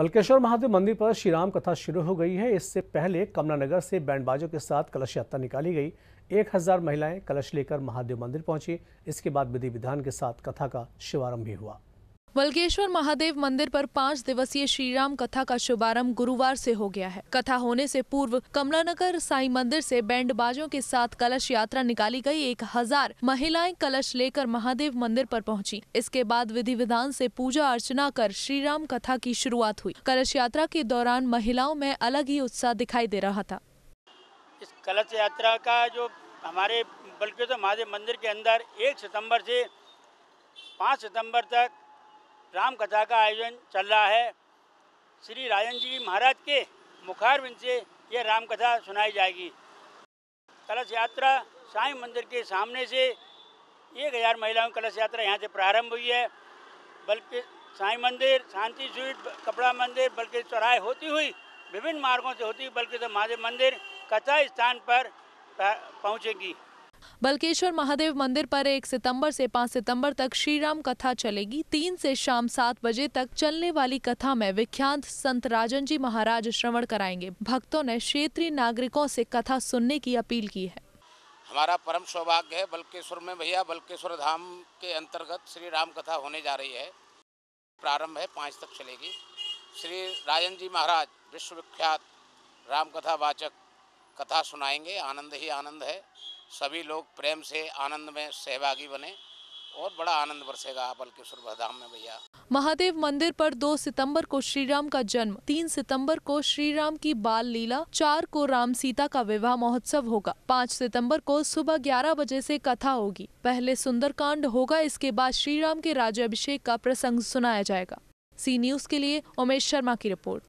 बल्केश्वर महादेव मंदिर पर श्रीराम कथा शुरू हो गई है इससे पहले कमलानगर से बैंडबाजों के साथ कलश यात्रा निकाली गई एक हजार महिलाएं कलश लेकर महादेव मंदिर पहुंची इसके बाद विधि विधान के साथ कथा का शुभारंभ भी हुआ वलगेश्वर महादेव मंदिर पर पाँच दिवसीय श्री राम कथा का शुभारंभ गुरुवार से हो गया है कथा होने से पूर्व कमलानगर साई मंदिर से बैंड बाजों के साथ कलश यात्रा निकाली गई एक हजार महिलाएं कलश लेकर महादेव मंदिर पर पहुंची इसके बाद विधि विधान से पूजा अर्चना कर श्री राम कथा की शुरुआत हुई कलश यात्रा के दौरान महिलाओं में अलग ही उत्साह दिखाई दे रहा था इस कलश यात्रा का जो हमारे बल्कि तो महादेव मंदिर के अंदर एक सितम्बर ऐसी पाँच सितम्बर तक राम कथा का आयोजन चल रहा है श्री राजन जी महाराज के मुखारविंद से यह राम कथा सुनाई जाएगी कलश यात्रा साई मंदिर के सामने से एक हज़ार महिलाओं की कलश यात्रा यहाँ से प्रारंभ हुई है बल्कि साई मंदिर शांति स्वीट कपड़ा मंदिर बल्कि चौराहे होती हुई विभिन्न मार्गों से होती हुई बल्कि तो महादेव मंदिर कथा स्थान पर पहुँचेगी बल्केश्वर महादेव मंदिर पर एक सितंबर से पाँच सितंबर तक श्री राम कथा चलेगी तीन से शाम सात बजे तक चलने वाली कथा में विख्यात संत राजन जी महाराज श्रवण कराएंगे भक्तों ने क्षेत्रीय नागरिकों से कथा सुनने की अपील की है हमारा परम सौभाग्य है बल्केश्वर में भैया बल्केश्वर धाम के अंतर्गत श्री राम कथा होने जा रही है प्रारंभ है पाँच तक चलेगी श्री राजन जी महाराज विश्वविख्यात राम कथा वाचक कथा सुनाएंगे आनंद ही आनंद है सभी लोग प्रेम से आनंद में सहभागी बने और बड़ा आनंद बरसेगा बल्कि सुरभाधाम में भैया महादेव मंदिर पर 2 सितंबर को श्री राम का जन्म 3 सितंबर को श्री राम की बाल लीला 4 को राम सीता का विवाह महोत्सव होगा 5 सितंबर को सुबह 11 बजे से कथा होगी पहले सुंदरकांड होगा इसके बाद श्री राम के अभिषेक का प्रसंग सुनाया जाएगा सी न्यूज के लिए उमेश शर्मा की रिपोर्ट